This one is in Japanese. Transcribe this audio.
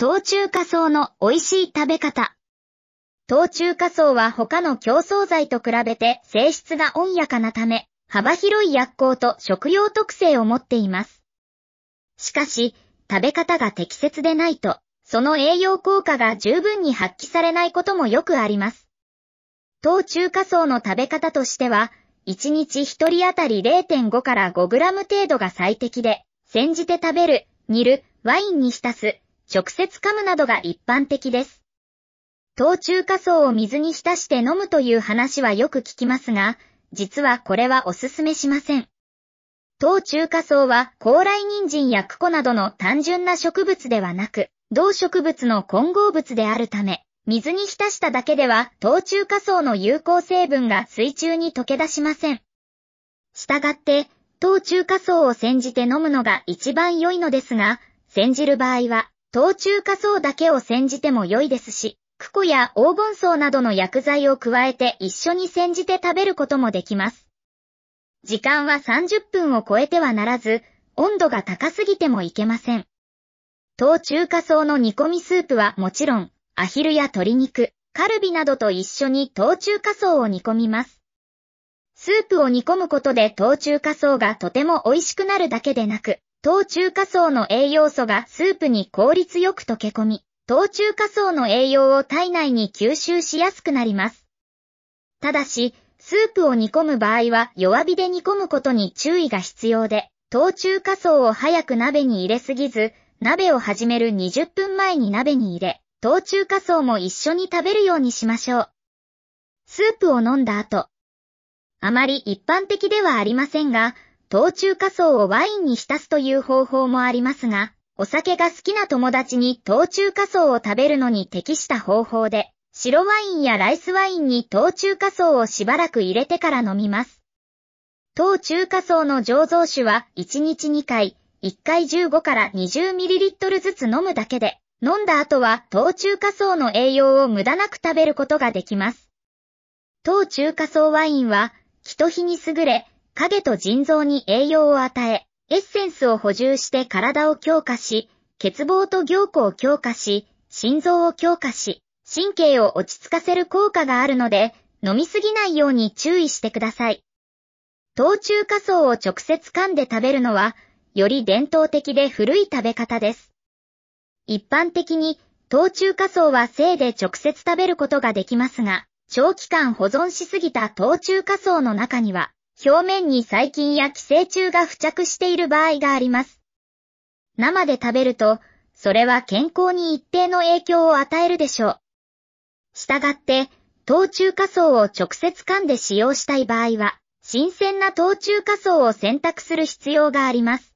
糖中仮層の美味しい食べ方。糖中仮層は他の競争剤と比べて性質が温やかなため、幅広い薬効と食用特性を持っています。しかし、食べ方が適切でないと、その栄養効果が十分に発揮されないこともよくあります。糖中仮層の食べ方としては、1日1人当たり0.5から 5g 程度が最適で、煎じて食べる、煮る、ワインに浸す、直接噛むなどが一般的です。糖中化層を水に浸して飲むという話はよく聞きますが、実はこれはおすすめしません。糖中化層は高麗人参やクコなどの単純な植物ではなく、同植物の混合物であるため、水に浸しただけでは糖中化層の有効成分が水中に溶け出しません。したがって、糖中化層を煎じて飲むのが一番良いのですが、煎じる場合は、冬中仮草だけを煎じても良いですし、クコや黄金草などの薬剤を加えて一緒に煎じて食べることもできます。時間は30分を超えてはならず、温度が高すぎてもいけません。冬中仮草の煮込みスープはもちろん、アヒルや鶏肉、カルビなどと一緒に冬中仮草を煮込みます。スープを煮込むことで冬中仮草がとても美味しくなるだけでなく、糖中華層の栄養素がスープに効率よく溶け込み、糖中華層の栄養を体内に吸収しやすくなります。ただし、スープを煮込む場合は弱火で煮込むことに注意が必要で、糖中華層を早く鍋に入れすぎず、鍋を始める20分前に鍋に入れ、糖中華層も一緒に食べるようにしましょう。スープを飲んだ後。あまり一般的ではありませんが、糖中仮層をワインに浸すという方法もありますが、お酒が好きな友達に糖中仮層を食べるのに適した方法で、白ワインやライスワインに糖中仮層をしばらく入れてから飲みます。糖中仮層の醸造酒は1日2回、1回15から 20ml ずつ飲むだけで、飲んだ後は糖中仮層の栄養を無駄なく食べることができます。糖中仮層ワインは、気日に優れ、影と腎臓に栄養を与え、エッセンスを補充して体を強化し、欠乏と凝固を強化し、心臓を強化し、神経を落ち着かせる効果があるので、飲みすぎないように注意してください。糖中仮想を直接噛んで食べるのは、より伝統的で古い食べ方です。一般的に、糖中仮想は生で直接食べることができますが、長期間保存しすぎた糖中仮想の中には、表面に細菌や寄生虫が付着している場合があります。生で食べると、それは健康に一定の影響を与えるでしょう。したがって、糖中仮層を直接噛んで使用したい場合は、新鮮な糖中仮層を選択する必要があります。